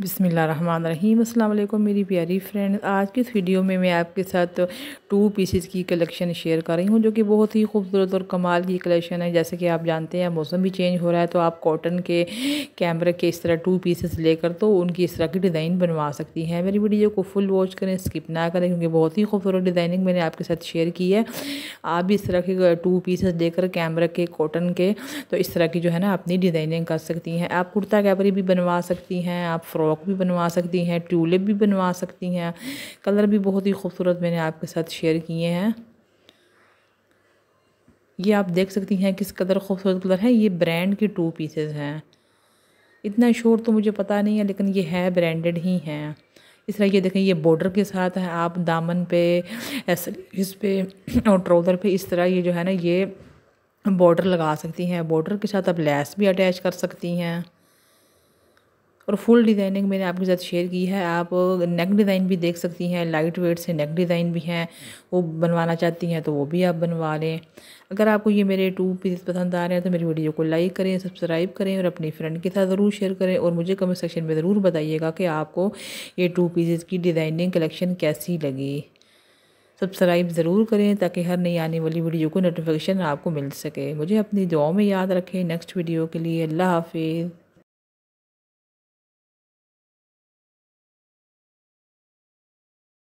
बिसमीम अल्लाम मेरी प्यारी फ्रेंड आज की इस वीडियो में मैं आपके साथ टू पीसेस की कलेक्शन शेयर कर रही हूँ जो कि बहुत ही खूबसूरत और कमाल की कलेक्शन है जैसे कि आप जानते हैं मौसम भी चेंज हो रहा है तो आप कॉटन के कैमरे के इस तरह टू पीसेस लेकर तो उनकी इस तरह की डिज़ाइन बनवा सकती हैं मेरी वीडियो को फुल वॉच करें स्किप ना करें क्योंकि बहुत ही खूबसूरत डिज़ाइनिंग मैंने आपके साथ शेयर की है आप भी इस तरह के टू पीसेस लेकर कैमरे के कॉटन के तो इस तरह की जो है ना अपनी डिज़ाइनिंग कर सकती हैं आप कुर्ता कैमरे भी बनवा सकती हैं आप फ्रॉक फ्लावक भी बनवा सकती हैं ट्यूलिप भी बनवा सकती हैं कलर भी बहुत ही खूबसूरत मैंने आपके साथ शेयर किए हैं ये आप देख सकती हैं किस कदर खूबसूरत कलर है ये ब्रांड के टू पीसेस हैं इतना शोर तो मुझे पता नहीं है लेकिन ये है ब्रांडेड ही हैं इस तरह ये देखें ये बॉर्डर के साथ है आप दामन पे इस पे और ट्राउज़र पे इस तरह ये जो है ना ये बॉर्डर लगा सकती हैं बॉर्डर के साथ आप लेस भी अटैच कर सकती हैं और फुल डिज़ाइनिंग मैंने आपके साथ शेयर की है आप नेक डिज़ाइन भी देख सकती हैं लाइट वेट से नेक डिज़ाइन भी हैं वो बनवाना चाहती हैं तो वो भी आप बनवा लें अगर आपको ये मेरे टू पीस पसंद आ रहे हैं तो मेरी वीडियो को लाइक करें सब्सक्राइब करें और अपने फ्रेंड के साथ ज़रूर शेयर करें और मुझे कमेंट सेक्शन में ज़रूर बताइएगा कि आपको ये टू पीसेज की डिज़ाइनिंग कलेक्शन कैसी लगी सब्सक्राइब ज़रूर करें ताकि हर नई आने वाली वीडियो को नोटिफिकेशन आपको मिल सके मुझे अपनी दुआ में याद रखें नेक्स्ट वीडियो के लिए अल्लाह हाफिज़